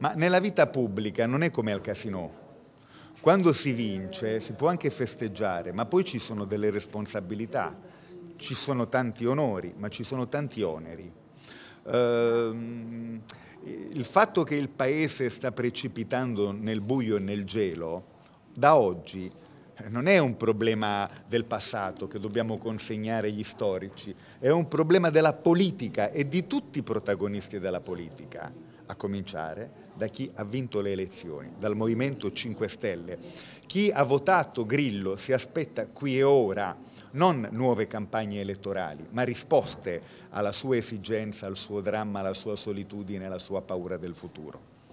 Ma nella vita pubblica non è come al casino. Quando si vince si può anche festeggiare, ma poi ci sono delle responsabilità, ci sono tanti onori, ma ci sono tanti oneri. Ehm, il fatto che il paese sta precipitando nel buio e nel gelo, da oggi eh, non è un problema del passato che dobbiamo consegnare agli storici, è un problema della politica e di tutti i protagonisti della politica a cominciare da chi ha vinto le elezioni, dal Movimento 5 Stelle. Chi ha votato Grillo si aspetta qui e ora non nuove campagne elettorali, ma risposte alla sua esigenza, al suo dramma, alla sua solitudine, alla sua paura del futuro.